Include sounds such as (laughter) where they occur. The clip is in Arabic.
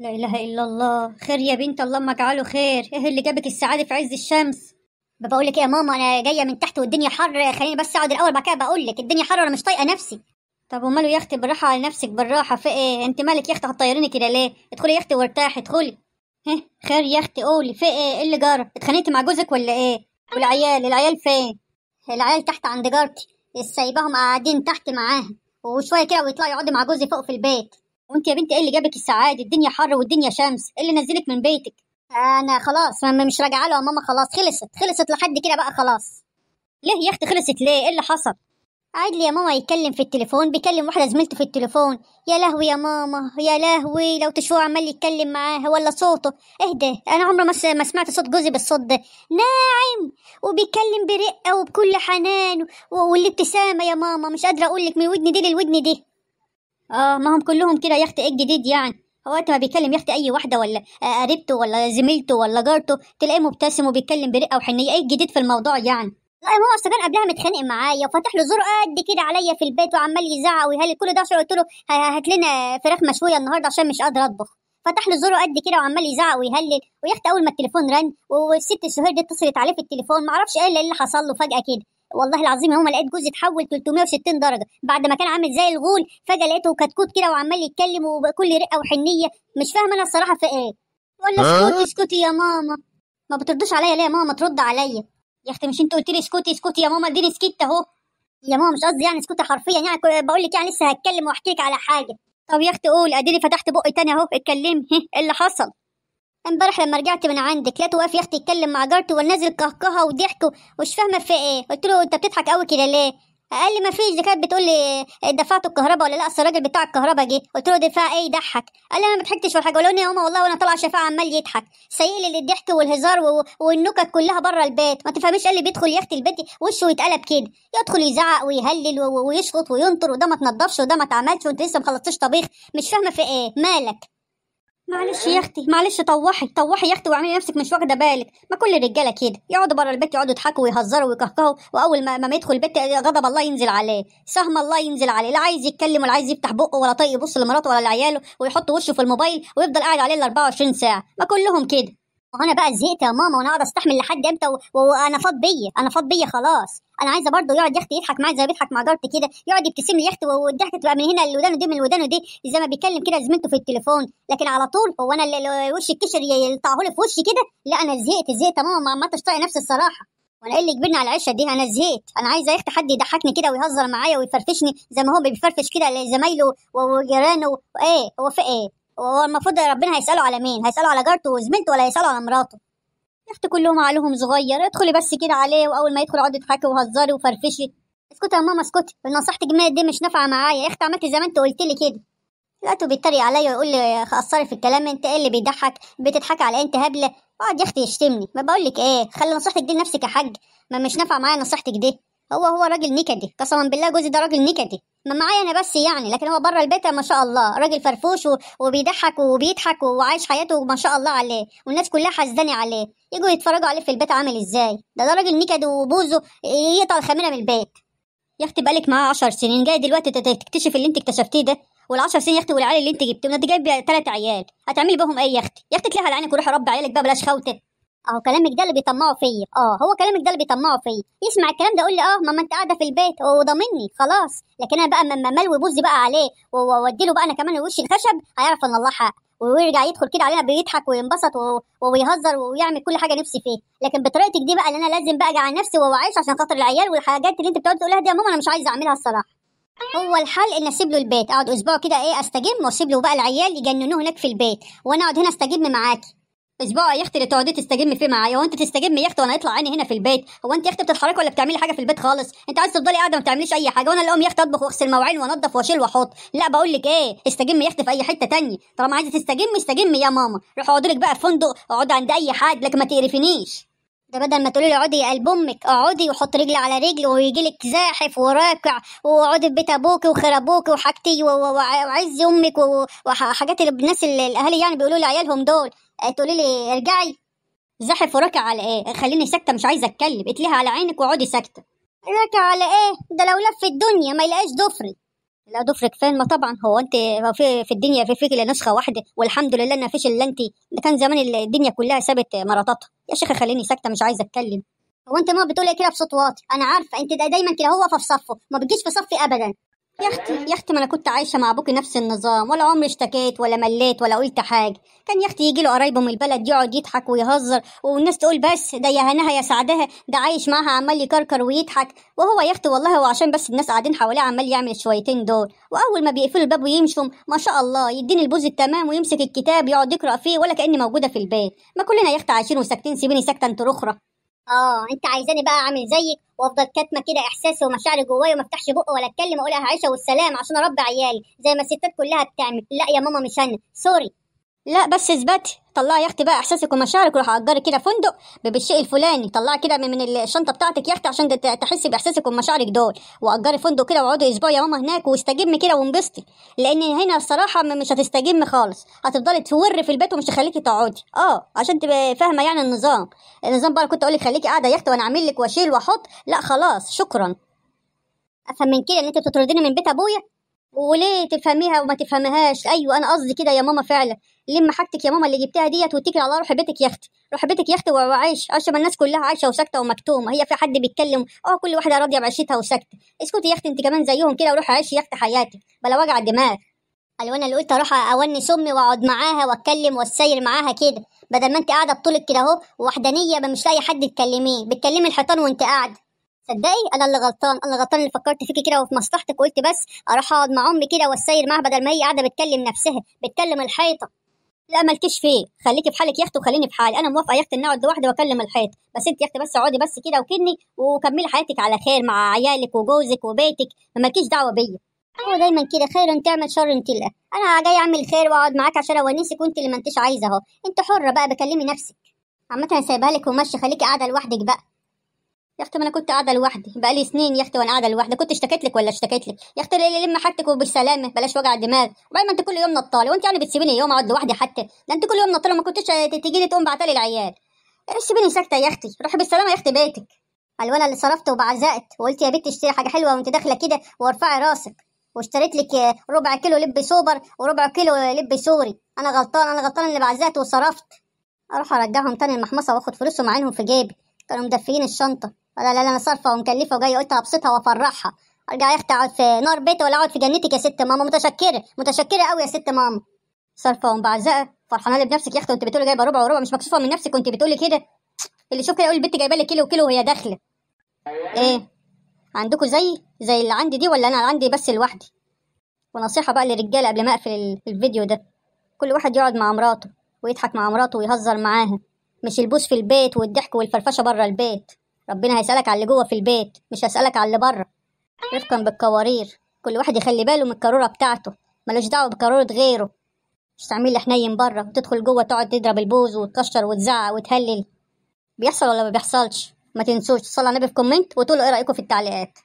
لا إله إلا الله خير يا بنت الله ما اجعله خير إيه اللي جابك السعادة في عز الشمس بقول لك إيه يا ماما أنا جاية من تحت والدنيا حر خليني بس أقعد الأول بعد كده بقول لك الدنيا حر وأنا مش طايقة نفسي طب وماله يا اختي بالراحة على نفسك بالراحة في إيه أنت مالك يا اختي هتطيريني كده ليه ادخلي يا اختي وارتاحي ادخلي ها إيه؟ خير يا اختي قولي في إيه إيه اللي جرى اتخانقتي مع جوزك ولا إيه والعيال العيال فين العيال تحت عند جارتي سايباهم قاعدين تحت معاها وشوية كده ويطلعوا يقعدوا مع جوزي فوق في البيت وانت يا بنتي ايه اللي جابك السعاده الدنيا حر والدنيا شمس ايه اللي نزلك من بيتك انا خلاص مش راجعه له يا ماما خلاص خلصت خلصت لحد كده بقى خلاص ليه يا اختي خلصت ليه ايه اللي حصل قعد لي يا ماما يتكلم في التليفون بيكلم واحده زميلته في التليفون يا لهوي يا ماما يا لهوي لو تشوفه عمال يتكلم معاها ولا صوته اهدى انا عمري ما سمعت صوت جوزي بالصوت ده ناعم وبيتكلم برقه وبكل حنان والابتسامه يا ماما مش قادره اقول لك من ودني دي للودن دي اه ما هم كلهم كده يا اختي ايه الجديد يعني هو وقت ما بيكلم يا اختي اي واحده ولا آه، قريبته ولا زميلته ولا جارته تلاقيه مبتسم وبيتكلم برقه وحنيه ايه الجديد في الموضوع يعني لا يا ماما اصل كان قبلها متخانق معايا وفاتح له زور قد كده عليا في البيت وعمال يزعق ويهلل كل ده عشان قلت له هات لنا فراخ مشويه النهارده عشان مش قادر اطبخ فتح له زوره قد كده وعمال يزعق ويهلل ويا اختي اول ما التليفون رن والست سهير دي اتصلت عليه في التليفون معرفش ايه اللي حصل له فجاه كده والله العظيم يوم لقيت جوزي اتحول 360 درجه بعد ما كان عامل زي الغول فجاه لقيته كتكوت كده وعمال يتكلم وكل رقه وحنيه مش فاهمه انا الصراحه في ايه ولا اسكتي اسكتي يا ماما ما بتردش عليا ليه يا ماما ترد عليا يا اختي مش انت قلت لي اسكتي اسكتي يا ماما اديني سكت اهو يا ماما مش قصدي يعني اسكتي حرفيا يعني بقول لك يعني لسه هتكلم واحكي لك على حاجه طب يا اختي قول اديني فتحت بقي تاني اهو اتكلمي (laughs) ايه اللي حصل امبارح لما رجعت من عندك لقيته واقف يا اختي يتكلم مع جارته ونازل قهقهه وضحك ومش فاهمه في ايه قلت له انت بتضحك قوي كده ليه قال لي مفيش دي كانت بتقول لي إيه، دفعت الكهرباء ولا لا اصل الراجل بتاع الكهرباء جه قلت له دفع ايه يضحك قال لي انا ما ضحكتش ولا حاجه قالوا يا ماما والله وانا طالعه شفاعه عمال يضحك سيء لي الضحك والهزار و... والنكت كلها بره البيت ما تفهميش قال لي بيدخل يا اختي البيت وشه يتقلب كده يدخل يزعق ويهلل و... ويشخط وينطر وده ما تنضفش وده ما اتعملش وانت لسه ما طبيخ مش فاهمه في ايه مالك معلش يا اختي معلش طوحي طوحي يا اختي واعملي نفسك مش واخده بالك ما كل الرجاله كده يقعدوا بره البيت يقعدوا يضحكوا ويهزروا ويكهكهوا واول ما ما يدخل البيت غضب الله ينزل عليه سهم الله ينزل عليه لا عايز يتكلم ولا عايز يفتح بقه ولا طايق يبص لمراته ولا لعياله ويحط وشه في الموبايل ويفضل قاعد عليه ال 24 ساعه ما كلهم كده وانا بقى زهقت يا ماما وانا اقعد استحمل لحد امتى وانا فاض بيا انا فاض بيا خلاص انا عايزه برضه يقعد يا اختي يضحك معايا زي ما بيضحك مع جارتي كده يقعد يبتسم لي يا اختي والضحكه تبقى من هنا لودانه دي من لودانه دي زي ما بيتكلم كده زميلته في التليفون لكن على طول هو انا اللي وش الكشر يلطعه لي في وشي كده لا انا زهقت زهقت يا ماما ما عملتش طايقه نفسي الصراحه وانا ايه اللي كبرنا على العشه دي انا زهقت انا عايزه يا اختي حد يضحكني كده ويهزر معايا ويفرفشني زي ما هو بيفرفش كده لزمايله وجيرانه ايه هو في ايه هو المفروض ربنا هيساله على مين هيساله على جارته وزميلته ولا هيساله على مراته يا اختي كلهم عقلهم صغير ادخلي بس كده عليه واول ما يدخل اقعدي تضحكي وهزري وفرفشي اسكتي يا ماما اسكتي نصيحتك جمال دي مش نافعه معايا يا اختي عملتي زي ما انت قلت لي كده لقيته بيتريق عليا ويقول لي قصري في الكلام انت ايه اللي بيضحك بتضحكي على انت هبله اقعد يا اختي يشتمني ما بقول لك ايه خلي نصيحتك دي لنفسك يا حاج ما مش نافعه معايا نصيحتك دي هو هو راجل نكدي قسما بالله جوزي ده راجل نكدي ما معايا انا بس يعني لكن هو بره البيت ما شاء الله راجل فرفوش وبيضحك وبيضحك وعايش حياته ما شاء الله عليه والناس كلها حزاني عليه يجوا يتفرجوا عليه في البيت عامل ازاي ده ده راجل نكد وبوزه يقطع الخميره من البيت يا اختي بقالك معاه 10 سنين جاي دلوقتي تكتشف اللي انت اكتشفتيه ده وال10 سنين يا اختي والعيال اللي انت جبتهم انت جايب ثلاث عيال هتعملي بيهم ايه يا اختي يا اختي تلاقيها على عينك وروحي ربي عيالك بقى بلاش خوته اهو كلامك ده اللي بيطمعوا فيا اه هو كلامك ده اللي بيطمعوا فيا يسمع الكلام ده يقول لي اه ماما انت قاعده في البيت وضامني خلاص لكن انا بقى لما مال بوز بقى عليه وودي له بقى انا كمان وش الخشب هيعرف ان الله حق ويرجع يدخل كده علينا بيضحك وينبسط ويهزر ويعمل كل حاجه نفسي فيها لكن بطريقتك دي بقى اللي انا لازم بقى اجي على نفسي واعيش عشان خاطر العيال والحاجات اللي انت بتقعد تقولها دي يا ماما انا مش عايزه اعملها الصراحه هو الحل ان اسيب له البيت اقعد اسبوع كده ايه استجم واسيب له بقى العيال يجننوه هناك في البيت وانا اقعد هنا استجم معاكي اسبوع يا اختي اللي تقعدي تستجمي فيه معايا هو انت تستجمي يا اختي وانا هيطلع عيني هنا في البيت هو انت يا اختي بتتحركي ولا بتعملي حاجه في البيت خالص انت عايز تفضلي قاعده ما بتعمليش اي حاجه وانا اللي اقوم يا اختي اطبخ واغسل مواعين وانضف واشيل واحط لا بقول لك ايه استجمي يا اختي في اي حته تانية طالما عايزه تستجمي استجمي يا ماما روح اقعدي لك بقى في فندق اقعدي عند اي حد لكن ما تقرفنيش ده بدل ما تقولي لي اقعدي قلب امك اقعدي وحط رجل على رجل ويجي لك زاحف وراكع واقعدي في بيت ابوك وخرابوك وحاجتي وعز امك وحاجات الناس الاهالي يعني بيقولوا لعيالهم دول آه، تقولي لي ارجعي زاحف وراكع على ايه خليني ساكته مش عايزه اتكلم اتليها على عينك واقعدي ساكته راكع على ايه ده لو لف الدنيا ما يلاقيش ضفري لا دفرك فين ما طبعا هو انت في, في الدنيا في الا نسخه واحده والحمد لله ما فيش الا انت ده كان زمان الدنيا كلها سابت مراتاتها يا شيخه خليني ساكته مش عايزه اتكلم هو انت ما بتقولي إيه كده بصوت واطي انا عارفه انت دا دايما كده هو في صفه ما بتجيش في صفي ابدا يا اختي يا اختي ما انا كنت عايشه مع ابوكي نفس النظام ولا عمري اشتكيت ولا مليت ولا قلت حاجه كان يا اختي يجي له قرايبه من البلد يقعد يضحك ويهزر والناس تقول بس ده يا هناها يا سعدها ده عايش معاها عمال يكركر ويضحك وهو يا اختي والله هو عشان بس الناس قاعدين حواليه عمال يعمل الشويتين دول واول ما بيقفلوا الباب ويمشوا ما شاء الله يديني البوز التمام ويمسك الكتاب يقعد يقرا فيه ولا كاني موجوده في البيت ما كلنا يا اختي عايشين وساكتين سيبيني ساكته انت اه انت عايزاني بقى اعمل زيك وافضل كاتمه كده احساسي ومشاعري جوايا وما افتحش بقي ولا اتكلم اقولها عيشه والسلام عشان اربي عيالي زي ما الستات كلها بتعمل لا يا ماما مش انا سوري لا بس اثبتي طلعي يا اختي بقى احساسك ومشاعرك وروحي اجري كده فندق بالشيء الفلاني طلعي كده من الشنطه بتاعتك يا اختي عشان تحسي باحساسك ومشاعرك دول واجري فندق كده واقعدي اسبوع يا ماما هناك واستجمي كده وانبسطي لان هنا الصراحه مش هتستجمي خالص هتفضلي تور في البيت ومش هخليكي تقعدي اه عشان تبقى فاهمه يعني النظام النظام بقى كنت اقول لك خليكي قاعده يا اختي وانا اعمل لك واشيل واحط لا خلاص شكرا افهم من كده ان انت بتطرديني من بيت ابويا وليه تفهميها وما تفهمهاش ايوه انا قصدي كده يا ماما فعلا لم حاجتك يا ماما اللي جبتها ديت واتكلي على روح بيتك يا اختي روح بيتك يا اختي وعيش عشان الناس كلها عايشه وساكته ومكتومه هي في حد بيتكلم اه كل واحده راضيه بعيشتها وساكته اسكتي يا اختي انت كمان زيهم كده وروحي عيشي يا اختي حياتك بلا وجع دماغ قالوا انا اللي قلت اروح اوني امي واقعد معاها واتكلم واتسير معاها كده بدل ما انت قاعده بطولك كده اهو وحدانيه مش لاقي حد تكلميه بتكلمي الحيطان وانت قاعده تصدقي انا اللي غلطان انا غلطان اللي فكرت فيكي كده وفي مصلحتك قلت بس اروح اقعد مع امي كده والسير معاها بدل ما هي قاعده بتكلم نفسها بتكلم الحيطه لا مالكيش فيه إيه؟ خليكي في حالك يا اختي وخليني في حالي انا موافقه يا اختي اني اقعد لوحدي واكلم الحيط بس انت يا اختي بس اقعدي بس كده وكدني وكملي حياتك على خير مع عيالك وجوزك وبيتك مالكيش دعوه بيا هو دايما كده خير تعمل شر تلقى انا جاي اعمل خير واقعد معاك عشان اونسك وانت اللي ما انتش عايزه اهو انت حره بقى بكلمي نفسك عامه سايبها لك وماشي خليكي قاعده لوحدك بقى اختي ما انا كنت قاعده لوحدي بقالي سنين يا اختي وانا قاعده لوحدي كنت اشتكيت لك ولا اشتكيت لك يا اختي ليه لم حاجتك وبالسلامه بلاش وجع دماغ وبعدين ما انت كل يوم نطاله وانت يعني بتسيبيني يوم اقعد لوحدي حتى ده انت كل يوم نطاله ما كنتش آه، تيجي لي تقوم بعتلي العيال إيه، سيبيني ساكته يا اختي روحي بالسلامه يا اختي بيتك قال وانا اللي صرفت وبعزقت وقلت يا بنت اشتري حاجه حلوه وانت داخله كده وارفعي راسك واشتريت لك آه، ربع كيلو لب سوبر وربع كيلو آه، لب سوري انا غلطان انا غلطان اللي بعزقت وصرفت اروح ارجعهم تاني المحمصه واخد فلوسهم معاهم في جيبي كانوا مدفيين الشنطه ولا لا انا صارفه ومكلفه وجاي قلت ابسطها وافرحها ارجع يا اختي اقعد في نار بيتي ولا اقعد في جنتك يا ست ماما متشكره متشكره قوي يا ست ماما صارفه ومبعزقه فرحانه بنفسك يا اختي وانت بتقولي جايبه ربع وربع مش مكسوفه من نفسك وانت بتقولي كده اللي شكرا يقول البنت جايبه لك كيلو وكيلو وهي داخله ايه عندكم زي زي اللي عندي دي ولا انا عندي بس لوحدي ونصيحه بقى للرجاله قبل ما اقفل الفيديو ده كل واحد يقعد مع مراته ويضحك مع مراته ويهزر معاها مش البوس في البيت والضحك والفرفشه بره البيت ربنا هيسألك على اللي جوه في البيت مش هيسألك على اللي بره رفقا بالقوارير كل واحد يخلي باله من القارورة بتاعته ملوش دعوة بقارورة غيره مش تعمل حنين بره وتدخل جوه تقعد تضرب البوز وتكشر وتزعق وتهلل بيحصل ولا ما بيحصلش ما تنسوش تصلي على النبي في كومنت وتقولوا ايه رأيكم في التعليقات